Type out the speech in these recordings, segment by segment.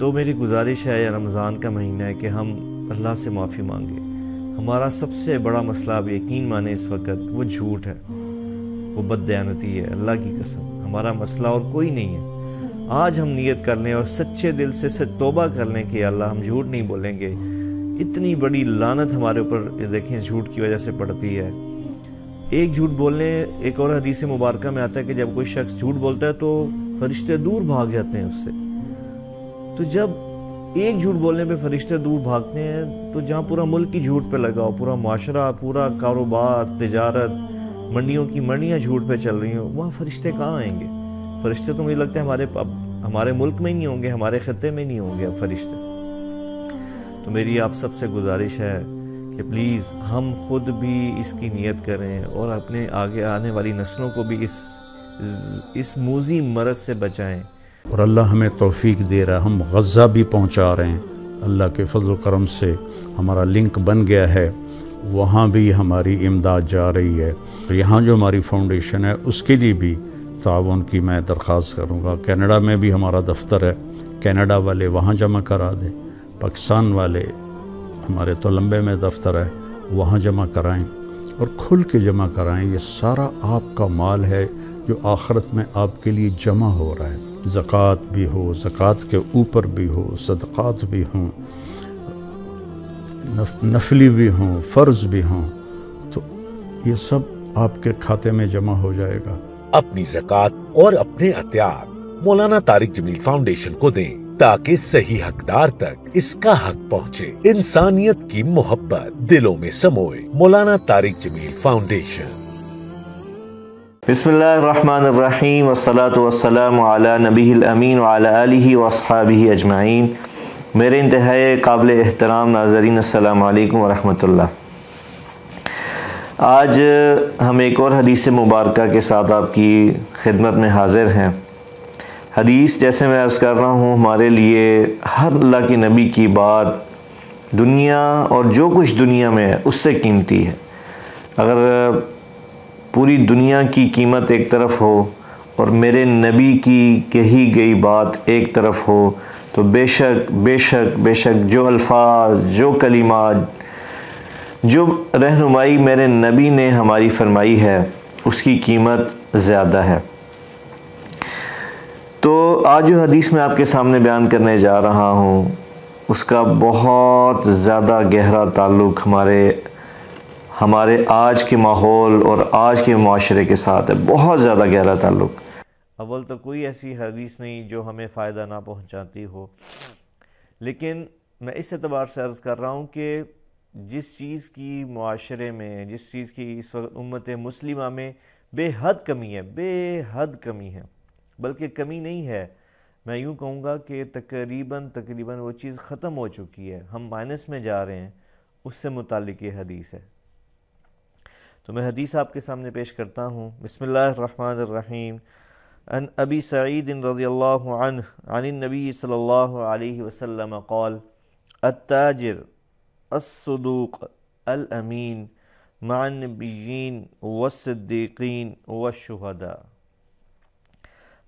तो मेरी गुजारिश है रमज़ान का महीना है कि हम अल्लाह से माफ़ी मांगें हमारा सबसे बड़ा मसला आप यकीन माने इस वक्त वो झूठ है वो बदयानती है अल्लाह की कसम हमारा मसला और कोई नहीं है आज हम नियत कर लें और सच्चे दिल से से तोबा कर लें कि अल्लाह हम झूठ नहीं बोलेंगे इतनी बड़ी लानत हमारे ऊपर देखें झूठ की वजह से पड़ती है एक झूठ बोलने एक और हदीसी मुबारक में आता है कि जब कोई शख्स झूठ बोलता है तो फरिश्ते दूर भाग जाते हैं उससे तो जब एक झूठ बोलने पे फरिश्ते दूर भागते हैं तो जहाँ पूरा मुल्क की झूठ पे लगा हो पूरा माशरा पूरा कारोबार तजारत मंडियों की मंडियाँ झूठ पे चल रही हों वहाँ फरिश्ते कहाँ आएंगे फरिश्ते तो मुझे लगता है हमारे अब हमारे मुल्क में ही नहीं होंगे हमारे ख़त्े में नहीं होंगे अब फरिश्ते तो मेरी आप सबसे गुजारिश है कि प्लीज़ हम खुद भी इसकी नीयत करें और अपने आगे आने वाली नस्लों को भी इस इस मूजी मरद से बचाएं और अल्लाह हमें तोफ़ी दे रहा है हम गज़ा भी पहुँचा रहे हैं अल्लाह के फजल करम से हमारा लिंक बन गया है वहाँ भी हमारी इमदाद जा रही है तो यहाँ जो हमारी फाउंडेशन है उसके लिए भी ताउन की मैं दरख्वास्त करूँगा कैनेडा में भी हमारा दफ्तर है कैनेडा वाले वहाँ जमा करा दें पाकिस्तान वाले हमारे लंबे में दफ्तर है वहाँ जमा कराएं और खुल के जमा कराएं ये सारा आपका माल है जो आखरत में आपके लिए जमा हो रहा है ज़क़़त भी हो ज़क़़त के ऊपर भी हो सदक़ात भी हों नफली भी हों फ़र्ज़ भी हों तो ये सब आपके खाते में जमा हो जाएगा अपनी ज़क़़त और अपने अतियार मौलाना तारिक जमील फाउंडेशन को दें ताकि सही हकदार तक इसका हक पहुँचे इंसानियत की मोहब्बत दिलों में समोए मौलाना तारिक जमील फाउंडेशन बसमीम वसलाम नबीमीन वाली वसहाबी अजमाइन मेरे इंतहाई काबिल एहतराम नाजरीन अल्लाम वरहमल आज हम एक और हदीस मुबारक के साथ आपकी खिदमत में हाजिर हैं हदीस जैसे मैं अर्ज़ कर रहा हूँ हमारे लिए हर अल्लाह के नबी की बात दुनिया और जो कुछ दुनिया में है उससे कीमती है अगर पूरी दुनिया की कीमत एक तरफ हो और मेरे नबी की कही गई बात एक तरफ हो तो बेशक बेशक बेशक जो अल्फाज जो कलिमात जो रहनुमाई मेरे नबी ने हमारी फरमाई है उसकी कीमत ज़्यादा है तो आज जो हदीस मैं आपके सामने बयान करने जा रहा हूँ उसका बहुत ज़्यादा गहरा ताल्लुक़ हमारे हमारे आज के माहौल और आज के माशरे के साथ है बहुत ज़्यादा गहरा ताल्लुक़ अव्वल तो कोई ऐसी हदीस नहीं जो हमें फ़ायदा ना पहुँचाती हो लेकिन मैं इस एतबार से अर्ज़ कर रहा हूँ कि जिस चीज़ की माशरे में जिस चीज़ की इस वक्त उम्मत मुस्लिमा में बेहद कमी है बेहद कमी है बल्कि कमी नहीं है मैं यूँ कहूँगा कि तकरीबन तकरीबन वो चीज़ ख़त्म हो चुकी है हम माइनस में जा रहे हैं उससे मुतल ये हदीस है तो मैं हदीस आपके सामने पेश करता हूँ बसमीम अन अबी सईद रज़ी अन नबी सल्ला वसम कौल अताजर असदूक अलमीन मानबीन वसद्दीकीन वशहदा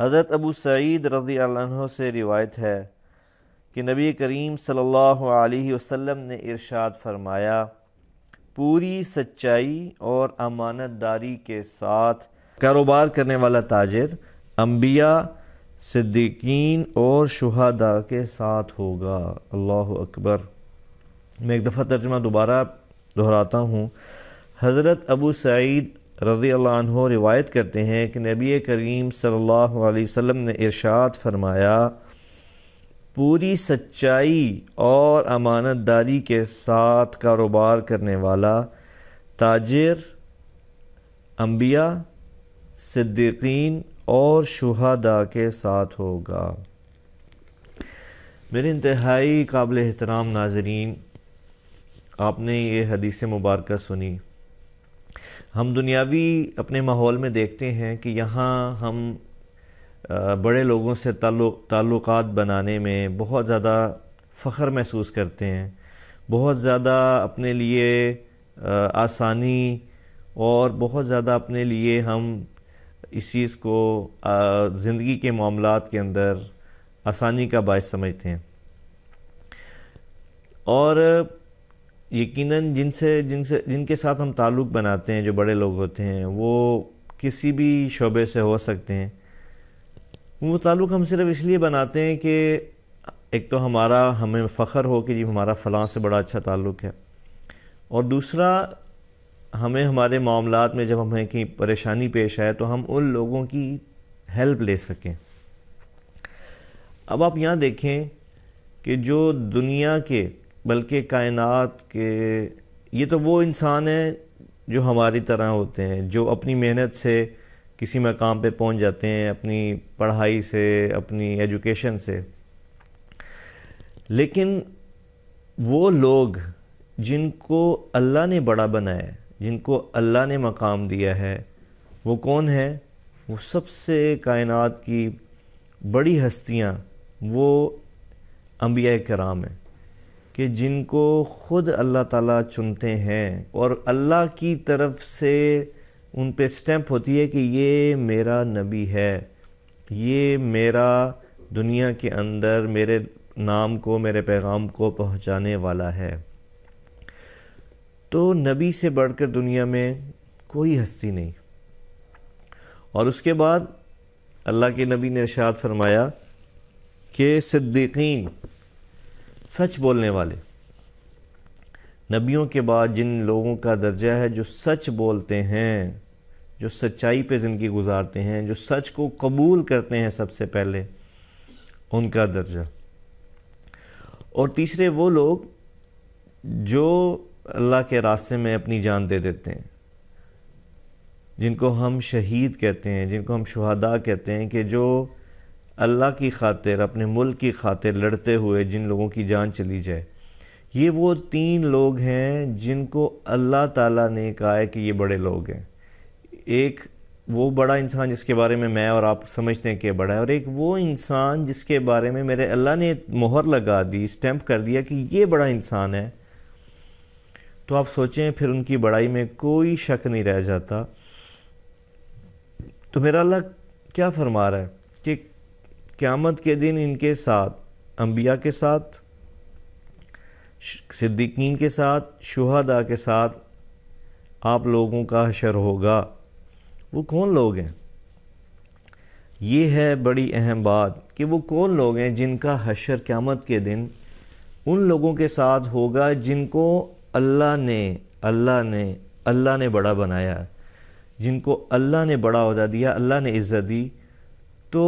हज़रत अबू सईद रज़ी से रिवायत है कि नबी करीम सल्लल्लाहु अलैहि वसल्लम ने इरशाद फरमाया पूरी सच्चाई और अमानत दारी के साथ कारोबार करने वाला ताजर अम्बिया सिद्दीकीन और शुहदा के साथ होगा अल्लाह अकबर मैं एक दफ़ा तर्जमा दोबारा दोहराता हूँ हज़रत अबू सईद रज़ी अल्लाह रिवायत करते हैं कि नबी करीम सल्लल्लाहु अलैहि वसल्लम ने इरशाद फरमाया पूरी सच्चाई और अमानत दारी के साथ कारोबार करने वाला ताजर अम्बिया सिद्दीकीन और शुहादा के साथ होगा मेरे इंतहाई काबिल एहतराम नाजरीन आपने ये हदीस मुबारक सुनी हम दुनियावी अपने माहौल में देखते हैं कि यहाँ हम बड़े लोगों से ताल्लुक़ बनाने में बहुत ज़्यादा फ़ख्र महसूस करते हैं बहुत ज़्यादा अपने लिए आसानी और बहुत ज़्यादा अपने लिए हम इस चीज़ को ज़िंदगी के मामला के अंदर आसानी का बायस समझते हैं और यकीनन जिनसे जिनसे जिनके साथ हम ताल्लुक़ बनाते हैं जो बड़े लोग होते हैं वो किसी भी शोबे से हो सकते हैं वो ताल्लुक़ हम सिर्फ इसलिए बनाते हैं कि एक तो हमारा हमें फ़ख्र हो कि जी हमारा फ़लाँ से बड़ा अच्छा ताल्लुक़ है और दूसरा हमें हमारे मामला में जब हमें कहीं परेशानी पेश आए तो हम उन लोगों की हेल्प ले सकें अब आप यहाँ देखें कि जो दुनिया के बल्कि कायनात के ये तो वो इंसान हैं जो हमारी तरह होते हैं जो अपनी मेहनत से किसी मकाम पे पहुंच जाते हैं अपनी पढ़ाई से अपनी एजुकेशन से लेकिन वो लोग जिनको अल्लाह ने बड़ा बनाया जिनको अल्लाह ने मकाम दिया है वो कौन है वो सबसे कायनात की बड़ी हस्तियाँ वो अम्बिया कराम हैं कि जिनको ख़ुद अल्लाह ताला चुनते हैं और अल्लाह की तरफ से उन पर स्टैम्प होती है कि ये मेरा नबी है ये मेरा दुनिया के अंदर मेरे नाम को मेरे पैगाम को पहुंचाने वाला है तो नबी से बढ़कर दुनिया में कोई हस्ती नहीं और उसके बाद अल्लाह के नबी ने इरशाद फरमाया कि सिद्दीकीन सच बोलने वाले नबियों के बाद जिन लोगों का दर्जा है जो सच बोलते हैं जो सच्चाई पे ज़िंदगी गुजारते हैं जो सच को कबूल करते हैं सबसे पहले उनका दर्जा और तीसरे वो लोग जो अल्लाह के रास्ते में अपनी जान दे देते हैं जिनको हम शहीद कहते हैं जिनको हम शहादा कहते हैं कि जो अल्लाह की खातिर अपने मुल्क की खातिर लड़ते हुए जिन लोगों की जान चली जाए ये वो तीन लोग हैं जिनको अल्लाह ताला ने कहा है कि ये बड़े लोग हैं एक वो बड़ा इंसान जिसके बारे में मैं और आप समझते हैं कि बड़ा है और एक वो इंसान जिसके बारे में मेरे अल्लाह ने मोहर लगा दी स्टैंप कर दिया कि ये बड़ा इंसान है तो आप सोचें फिर उनकी बड़ाई में कोई शक नहीं रह जाता तो मेरा अल्लाह क्या फरमा रहा है कि क़्यामत के दिन इनके साथ अम्बिया के साथ सिद्दीकीन के साथ शुहदा के साथ आप लोगों का हशर होगा वो कौन लोग हैं ये है बड़ी अहम बात कि वो कौन लोग हैं जिनका हशर क़्यामत के दिन उन लोगों के साथ होगा जिनको अल्लाह ने अल्लाह ने अल्लाह ने बड़ा बनाया जिनको अल्लाह ने बड़ा अहदा दिया अल्लाह ने इज़्ज़त दी तो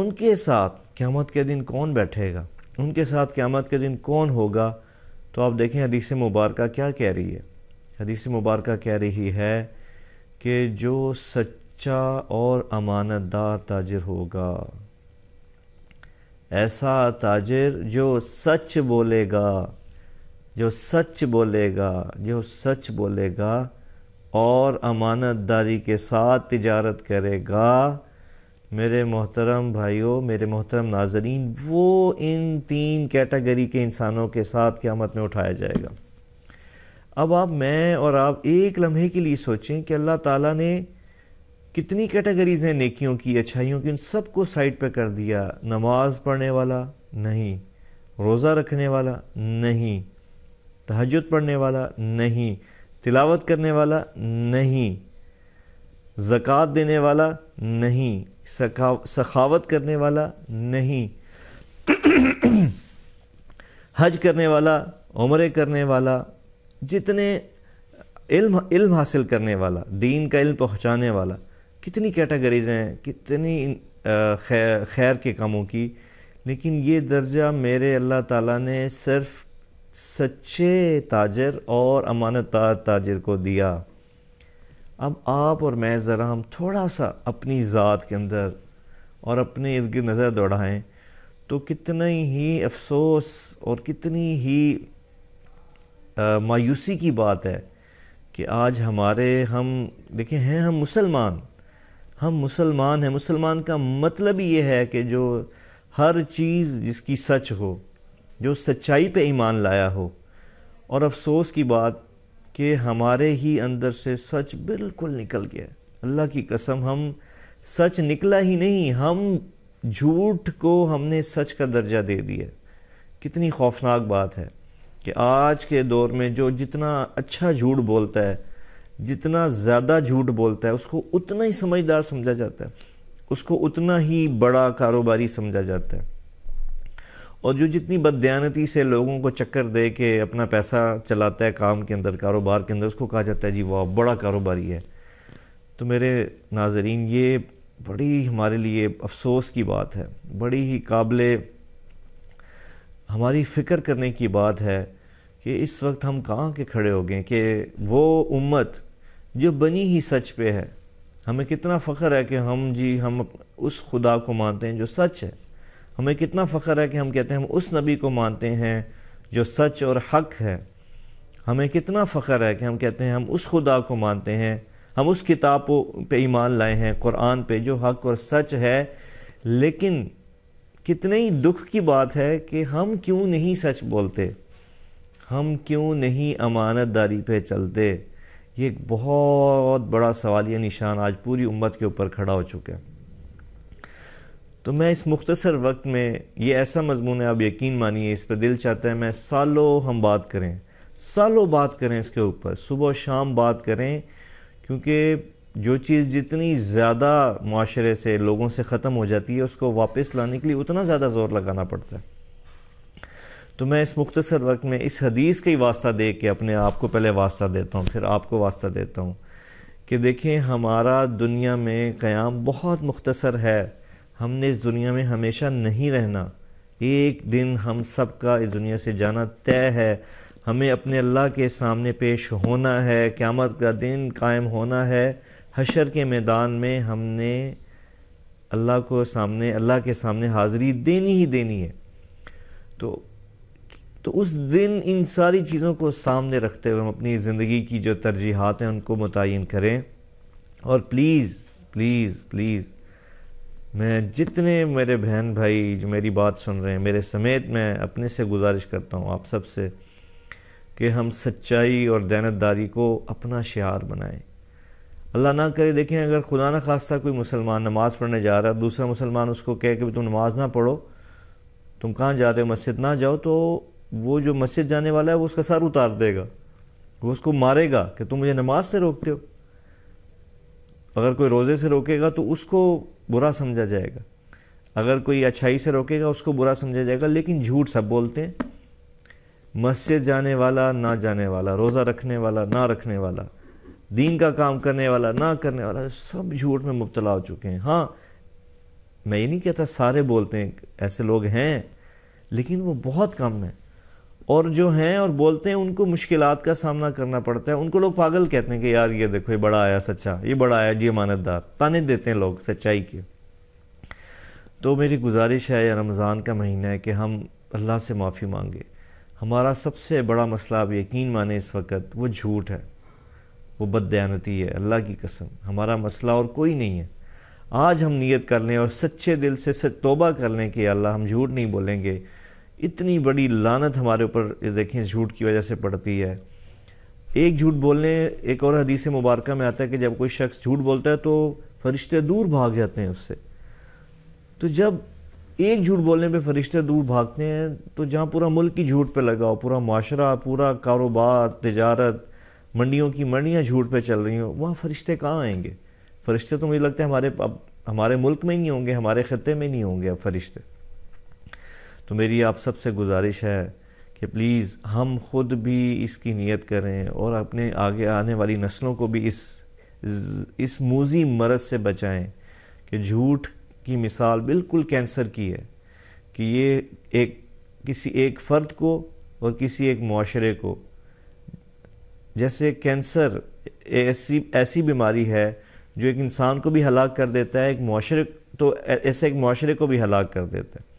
उनके साथ क़्यामत के दिन कौन बैठेगा उनके साथ क़्यामत के दिन कौन होगा तो आप देखें हदीस मुबारक क्या कह रही है हदीस मुबारक कह रही है कि जो सच्चा और अमानतदार ताजर होगा ऐसा ताजर जो सच बोलेगा जो सच बोलेगा जो सच बोलेगा और अमानतदारी के साथ तिजारत करेगा मेरे मोहतरम भाइयों मेरे मोहतरम नाजरीन वो इन तीन कैटेगरी के इंसानों के साथ क़्यामत में उठाया जाएगा अब आप मैं और आप एक लम्हे के लिए सोचें कि अल्लाह ताला ने कितनी कैटेगरीज हैं नेकियों की अच्छाइयों की उन सबको साइड पर कर दिया नमाज पढ़ने वाला नहीं रोज़ा रखने वाला नहीं तहजद पढ़ने वाला नहीं तिलावत करने वाला नहीं ज़क़़त देने वाला नहीं सखावत करने वाला नहीं हज करने वाला उम्र करने वाला जितने इल्म इल्म हासिल करने वाला दीन का इल्म पहुँचाने वाला कितनी कैटेगरीज हैं कितनी खैर खैर के कामों की लेकिन ये दर्जा मेरे अल्लाह ताला ने सिर्फ सच्चे ताजर और अमानत ताजर को दिया अब आप और मैं ज़रा हम थोड़ा सा अपनी ज़ात के अंदर और अपने इर्द गिर्द नज़र दौड़ाएँ तो कितना ही अफसोस और कितनी ही आ, मायूसी की बात है कि आज हमारे हम देखें हैं हम मुसलमान हम मुसलमान हैं मुसलमान का मतलब ये है कि जो हर चीज़ जिसकी सच हो जो सच्चाई पे ईमान लाया हो और अफसोस की बात कि हमारे ही अंदर से सच बिल्कुल निकल गया अल्लाह की कसम हम सच निकला ही नहीं हम झूठ को हमने सच का दर्जा दे दिया कितनी खौफनाक बात है कि आज के दौर में जो जितना अच्छा झूठ बोलता है जितना ज़्यादा झूठ बोलता है उसको उतना ही समझदार समझा जाता है उसको उतना ही बड़ा कारोबारी समझा जाता है और जो जितनी बददयानती से लोगों को चक्कर दे के अपना पैसा चलाता है काम के अंदर कारोबार के अंदर उसको कहा जाता है जी वाह बड़ा कारोबारी है तो मेरे नाजरीन ये बड़ी हमारे लिए अफसोस की बात है बड़ी ही काबिल हमारी फ़िक्र करने की बात है कि इस वक्त हम कहाँ के खड़े हो गए कि वो उम्मत जो बनी ही सच पे है हमें कितना फ़ख्र है कि हम जी हम उस खुदा को मानते हैं जो सच है हमें कितना फ़ख्र है कि हम कहते हैं हम उस नबी को मानते हैं जो सच और हक है हमें कितना फ़ख्र है कि हम कहते हैं हम उस खुदा को मानते हैं हम उस किताब पे ईमान लाए हैं कुरान पे जो हक और सच है लेकिन कितने ही दुख की बात है कि हम क्यों नहीं सच बोलते हम क्यों नहीं अमानत दारी पे चलते ये एक बहुत बड़ा सवालिया निशान आज पूरी उम्मत के ऊपर खड़ा हो चुका है तो मैं इस मुख्तसर वक्त में ये ऐसा मजमून है आप यकीन मानिए इस पर दिल चाहता है मैं सालों हम बात करें सालों बात करें इसके ऊपर सुबह शाम बात करें क्योंकि जो चीज़ जितनी ज़्यादा माशरे से लोगों से ख़त्म हो जाती है उसको वापस लाने के लिए उतना ज़्यादा ज़ोर लगाना पड़ता है तो मैं इस मुख्तसर वक्त में इस हदीस का ही वास्ता दे के अपने आप को पहले वास्ता देता हूँ फिर आपको वास्ता देता हूँ कि देखें हमारा दुनिया में क़याम बहुत मुख्तसर है हमने इस दुनिया में हमेशा नहीं रहना एक दिन हम सब का इस दुनिया से जाना तय है हमें अपने अल्लाह के सामने पेश होना है क़्यामत का दिन कायम होना है हशर के मैदान में हमने अल्लाह को सामने अल्लाह के सामने हाज़री देनी ही देनी है तो तो उस दिन इन सारी चीज़ों को सामने रखते हुए हम अपनी ज़िंदगी की जो तरजीहत हैं उनको मुतन करें और प्लीज़ प्लीज़ प्लीज़ मैं जितने मेरे बहन भाई जो मेरी बात सुन रहे हैं मेरे समेत मैं अपने से गुजारिश करता हूँ आप सब से कि हम सच्चाई और दैनतदारी को अपना शार बनाएं अल्लाह ना करे देखें अगर खुदा ना खास्ता कोई मुसलमान नमाज़ पढ़ने जा रहा है दूसरा मुसलमान उसको कहे कि तुम नमाज़ ना पढ़ो तुम कहाँ जा रहे हो मस्जिद ना जाओ तो वो जो मस्जिद जाने वाला है वो उसका सर उतार देगा वो उसको मारेगा कि तुम मुझे नमाज से रोकते हो अगर कोई रोज़े से रोकेगा तो उसको बुरा समझा जाएगा अगर कोई अच्छाई से रोकेगा उसको बुरा समझा जाएगा लेकिन झूठ सब बोलते हैं मस्जिद जाने वाला ना जाने वाला रोज़ा रखने वाला ना रखने वाला दीन का काम करने वाला ना करने वाला सब झूठ में मुबतला हो चुके हैं हाँ मैं ये नहीं कहता सारे बोलते हैं ऐसे लोग हैं लेकिन वो बहुत कम हैं और जो हैं और बोलते हैं उनको मुश्किल का सामना करना पड़ता है उनको लोग पागल कहते हैं कि यार ये देखो ये बड़ा आया सच्चा ये बड़ा आया जी अमानतदार ताने देते हैं लोग सच्चाई के तो मेरी गुजारिश है या रमज़ान का महीना है कि हम अल्लाह से माफ़ी मांगे हमारा सबसे बड़ा मसला आप यकीन माने इस वक्त वो झूठ है वो बदयानती है अल्लाह की कसम हमारा मसला और कोई नहीं है आज हम नीयत कर लें और सच्चे दिल से तोबा कर लें कि अल्लाह हम झूठ नहीं बोलेंगे इतनी बड़ी लानत हमारे ऊपर देखें इस झूठ की वजह से पड़ती है एक झूठ बोलने एक और हदीस मुबारक में आता है कि जब कोई शख्स झूठ बोलता है तो फरिश्ते दूर भाग जाते हैं उससे तो जब एक झूठ बोलने पे फरिश्ते दूर भागते हैं तो जहाँ पूरा मुल्क की झूठ पे लगा हो पूरा माशरा पूरा कारोबार तजारत मंडियों की मंडियाँ झूठ पे चल रही हों वहाँ फरिश्ते कहाँ आएंगे फरिश्ते तो मुझे लगता है हमारे अब हमारे मुल्क में ही नहीं होंगे हमारे ख़त्े में नहीं होंगे अब फरिश्ते तो मेरी आप सबसे गुजारिश है कि प्लीज़ हम ख़ुद भी इसकी नीयत करें और अपने आगे आने वाली नस्लों को भी इस इस मूजी मरज से बचाएं कि झूठ की मिसाल बिल्कुल कैंसर की है कि ये एक किसी एक फ़र्द को और किसी एक माशरे को जैसे कैंसर ऐसी ऐसी बीमारी है जो एक इंसान को भी हलाक कर देता है एक माशरे तो ऐसे एक माशरे को भी हलाक कर देता है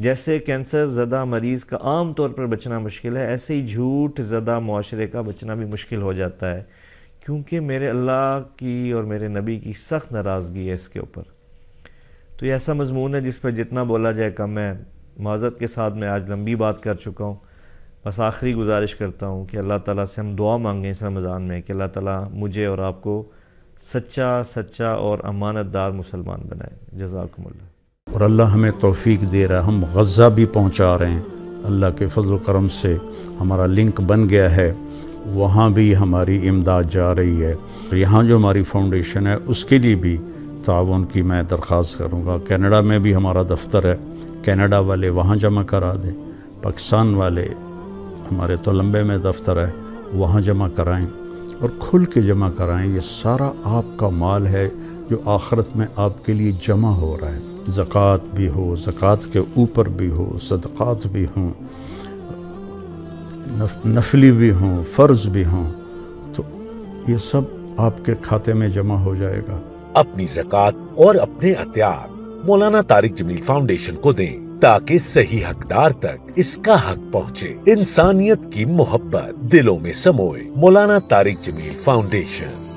जैसे कैंसर ज़दा मरीज़ का आम तौर पर बचना मुश्किल है ऐसे ही झूठ ज़दा माशरे का बचना भी मुश्किल हो जाता है क्योंकि मेरे अल्लाह की और मेरे नबी की सख्त नाराज़गी है इसके ऊपर तो ये ऐसा मजमून है जिस पर जितना बोला जाए कम है माजत के साथ मैं आज लंबी बात कर चुका हूँ बस आखिरी गुजारिश करता हूँ कि अल्लाह ताला से हम दुआ मांगें इस रमज़ान में कि अल्लाह ताला मुझे और आपको सच्चा सच्चा और अमानतदार मुसलमान बनाए जजाकमल्ला और अल्लाह हमें तोफ़ी दे रहा हम गज़ा भी पहुँचा रहे हैं अल्लाह के फजल करम से हमारा लिंक बन गया है वहाँ भी हमारी इमदाद जा रही है यहाँ जो हमारी फाउंडेशन है उसके लिए भी ताउन की मैं दरख्वास्त करूँगा कैनेडा में भी हमारा दफ्तर है कैनेडा वाले वहाँ जमा करा दें पाकिस्तान वाले हमारे लंबे में दफ्तर है वहाँ जमा कराएँ और खुल के जमा कराएँ ये सारा आपका माल है जो आखरत में आपके लिए जमा हो रहा है ज़क़़त भी हो ज़क़़त के ऊपर भी हो सदक़ात भी हों नफली भी हों फ़र्ज भी हों तो ये सब आपके खाते में जमा हो जाएगा अपनी ज़क़़त और अपने अतियात मौलाना तारिक जमील फाउंडेशन को दें ताकि सही हकदार तक इसका हक पहुँचे इंसानियत की मोहब्बत दिलों में समोए मौलाना तारिक जमील फाउंडेशन